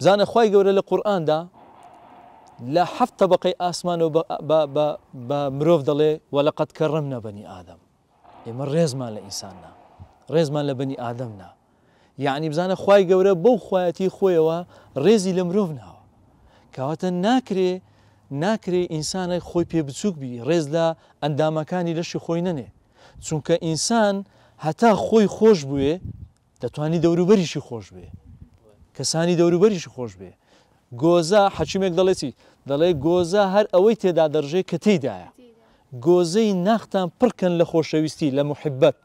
بزانە خی گەورە لە قورآاندا لە حەفت طبقەی ئاسمان و بە مرۆڤ دەڵێ وەلقەت کە ڕم نە بەنی ئادەم ئێمە ڕێزمان لە ئینساننا ڕێزمان لە بنی ئادەمنا یعنی بزانە خی گەورە بەو خوایەتی خۆیەوە ڕێزی لە مرۆڤ ناوە کەواتە ناکرێ ناکرێ ئینسانە خۆی پێ بچوک بی ڕێز لە ئەندامەکانی لەشی خۆی نەنێ چونکە ئینسان هەتا خۆی خۆش بووێ دەتوانی دەوروبەریشی خۆش بێ کەسانی دەوروبەریش خۆش بێ گۆزە حەچیمێک دەڵێتی دەڵێ گۆزە هەر ئەوەی تێدا دەڕژێ کە تێدایە گۆزەی ناختان پڕکەن لە خۆشەویستی لە محبەت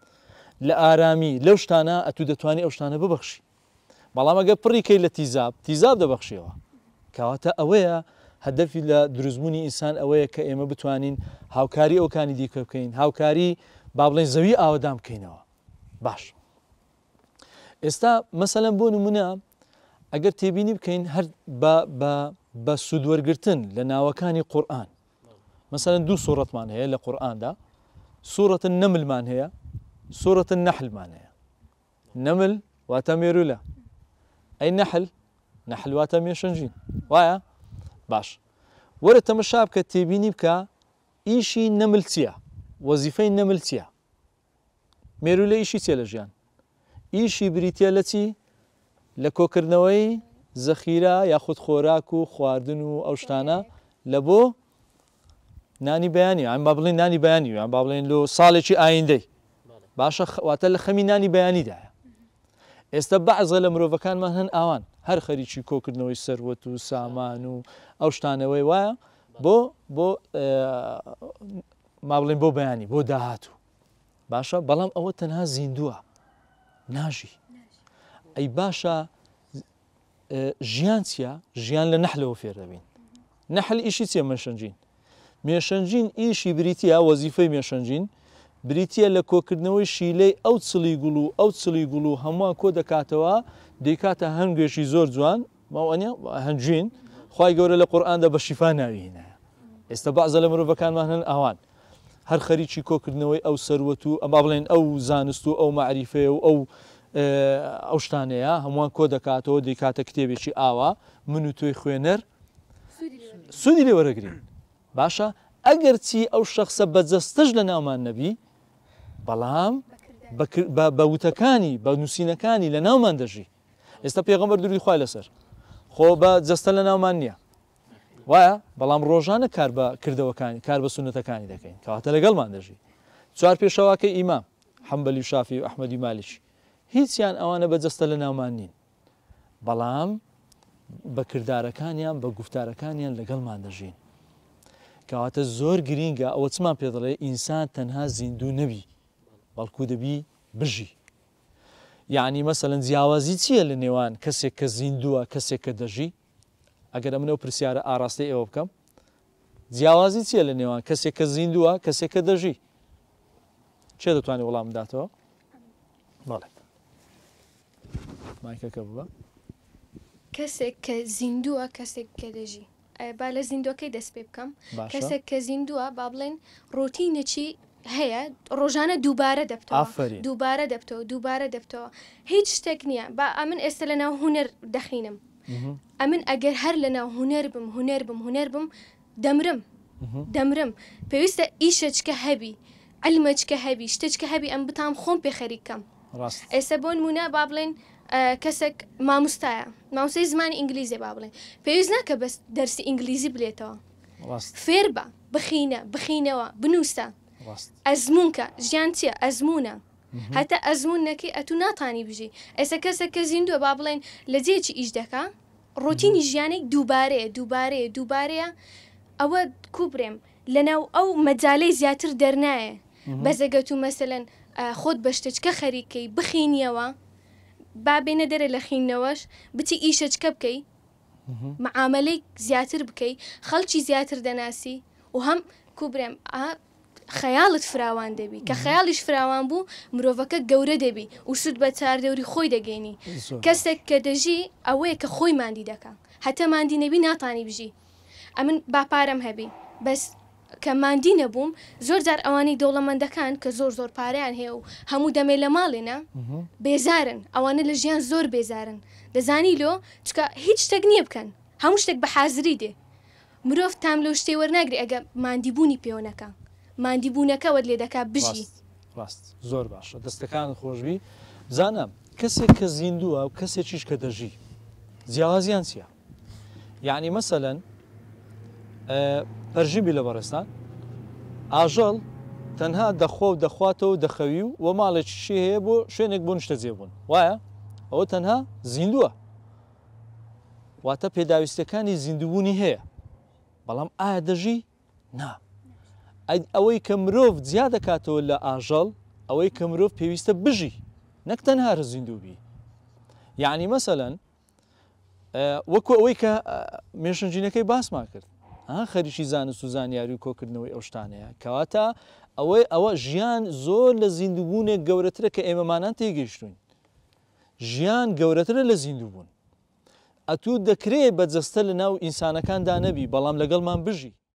لە ئارامی لەو شتانە ئەتو دەتوانانی ئەو شتانە ببەخشی بەڵام ئەگە پڕیکەی لە تیزاب تیزاب دەبەخشیەوە کەواتە ئەوەیە هەدەفی لە دروستبوونی ئینسان ئەوەیە کە ئێمە بتوانین هاوکاری ئەوکانی دیکە بکەین هاوکاری با بڵێن زەوی ئاوادام بکەینەوە باش ئێستا مەسەلەن بۆ نمونە ئەگەر تێبینی بکەین هەر بە سوودوەرگتن لە ناوەکانی قورآن مثلا دوو سوورەتمان هەیە لە قورآاندا سوورەتە نەملمان هەیە سوورەتە نەحلمان هەیە نەمل واتە مێرولە ئەی نەحل نەحلواتە مێشنجین وایە باش وەرە تەمەشا بکە تێبینی بکە ئیشی نەمل چییە وەزیفەی نەمل چییە مێرولە ئیشی چێ لە ژیان ئیشی بریتە لە چی لە کۆکردنەوەی زەخیرا یاخود خۆراک و خواردن و ئەو شتانە لە بۆ نانی بەیانی ئەم با بڵین نانی بەیانی ئەم با بڵێن لۆ ساڵێکی ئایندەی باشە واتە لە خەمی نانی بەیانیدایە ئێستا بەعزە لە مرۆڤەکانمان هەن ئاوان هەر خەریکی کۆکردنەوەی سەروەت و سامان و ئەو شتانەوەی وایە بۆ بۆ ما بڵێن بۆ بەیانی بۆ داهاتوو باشە بەڵام ئەوە تەنها زیندووە ناژی ئەی باشە ژیان چیە ژیان لە نەحلەوە فێر دەبین نەحل ئیشی چێ مەشەنجین مێشەنجین ئیشی بریتیا وەزیفەی مێشەنجین بریتە لە کۆکردنەوەی شیلەی ئەو چلی گوڵ و ئەو چلی گوڵ و هەمووان کۆ دەکاتەوە دەیکاتە هەنگێشی زۆر جوان ماوەنیە هەنجین خی گەورە لە قورآاندا بە شیفا ناوینە ئێستا بازە لە مرۆڤەکانمان هەن ئەوان هەر خەریکی کۆکردنەوەی ئەو سەروەت و ئەما بڵێن ئەو زانست و ئەو معریفەیە و ئەو ئەو شتانەیە هەمووان کۆ دەکاتەوە دیکاتە کتێبێکی ئاوا من و توی خوێنەر سوودی لێ وەرەگرین باشە ئەگەر چی ئەو شخصە بەجەستش لە ناومان نەبی بەڵام بە وتەکانی بە نووسینەکانی لە ناومان دەژی ئێستا پێغەمبەر دووری خوای لەسەر خۆ بە جەستە لە ناومان نییە وایە بەڵام ڕۆژانە کار بە کردەوەکانی کار بە سونەتەکانی دەکەین کەواتە لەگەڵمان دەژی چوار پێشەواکە ئیمام حەمبەلی شافی و ئەحمەدی مالیشی هیچیان ئەوانە بەجەستە لە ناومان نین بەڵام بە کردارەکانیان بە گفتارەکانیان لەگەڵمان دەژین کەواتە زۆر گرینگە ئەوە چمان پێ دەڵێ ئینسان تەنها زیندوو نەبی بەڵکو دەبی بژی یعنی مەسەەن جیاوازی چییە لە نێوان کەسێک کە زیندووە کەسێک کە دەژی ئەگەر منە و پرسیارە ئاراستی ئێوە بکەم جیاوازی چییە لە نێوان کەسێک کە زیندووە کەسێک کە دەژی چێ دەتوانێت وەڵام داتەوە بەڵێت مایکەکە بووە کەسێک کە زیندووە کەسێک کە دەژی با لە زیندوەکەی دەست پێ بکەم کەسێک کە زیندووە با بڵێن ڕۆتی نەچی هەیە ڕۆژانە دووبارە دەبتەوە دووبارە دەبتەوە دووبارە دەبتەوە هیچ شتێک نییە با ئەمن ئێستا لە ناو هوەر دەخینم ئەمن ئەگەر هەر لە ناو هوەر بم هوەر بم هوەر بم دەمرم دەمرم پێویستە ئیشەچکە هەبی ئەلمەچکە هەبی شتێککە هەبی ئەم بتام خۆم پێ خەریکەم ئێستا بۆن مونە با بڵێن کەسێک مامۆستایە ماوسی زمانی ئینگلیزی با بڵێ پێویست ناکە بەس دەرسی ئینگلیزی بلێتەوە فێر بە بخینە بخینەوە بنووسە ئەزمونکە ژیان چییە ئەزمونە هەتا ئەزمون نەکەی ئەتو ناتانی بژی ئێستا کەسە کە زیندوە با بڵێن لە جێکی ئیش دەکا ڕۆتینی ژیانێک دووبارەیە دووبارەیە دووبارەیە ئەوە کوبرێم لەناو ئەو مەجاالەی زیاتر دەرنایە بەزەگەت و مەسەلەن خۆت بەشتەچکە خەریکەی بخینیەوە بابێنە دەرە لە خینەوەش بچی ئیشەچکە بکەی معاملەی زیاتر بکەی خەڵکی زیاتر دەناسی و هەم کوبرێم خەیاڵت فراوان دەبی کە خەیاڵیش فراوان بوو مرۆڤەکە گەورە دەبی و سوود بە چاردەوری خۆی دەگەینی کەسێک کە دەژی ئەوەیە کە خۆی مادی دەکەن هەتە مادی نەبی ناتانی بژی ئە من باپارم هەبی بەس کەماندی نەبووم زۆر جار ئەوانی دەوڵەمەندەکان کە زۆر زۆر پاریان هەیە و هەموو دەمێ لە ماڵێنە بێزارن ئەوانە لە ژیان زۆر بێزارن دەزانی لۆ چکە هیچ شتێک نییە بکەن هەموو شتێک بە حازری دێ مرۆڤ تام لەو شتێ وەرناگری ئەگە مادیبوونی پێوەنەکە مادیبوونەکەوت لێ دەکا بژی ڕاست زۆر باشە دەستەکان خۆشببی زانم کەسێک کە زیندووە و کەسێکیش کە دەژی جیاوازیان چیە یعنی مثلەن پەرژیبی لە بەرستان ئاژەڵ تەنها دەخۆ و دەخواتەوە دەخەوی و وە ماڵێکیشی هەیە بۆ شوێنێک بۆ نیشتە جێبوون وایە ئەوە تەنها زیندووە واتە پێداویستەکانی زیندوبوونی هەیە بەڵام ئایا دەژی نا ئەوەی کە مرۆڤ جیا دەکاتەوە لە ئاژەڵ ئەوەی کە مرۆڤ پێویستە بژی نەک تەنها زیندوبی یعنی مەسەەن وەکو ئەوەی کە مێشنجینەکەی باسما کرد خەریکی زان و سوزانیاری و کۆکردنەوەی ئەو شتانەیە کەواتە ئەوەی ئەوە ژیان زۆر لە زیندوبوونێک گەورەترە کە ئێمەمانان تێگەیشتوین ژیان گەورەترە لە زیندوبوون ئەتوو دەکرێت بەجەستە لە ناو ئینسانەکاندا نەبی بەڵام لەگەڵمان بژی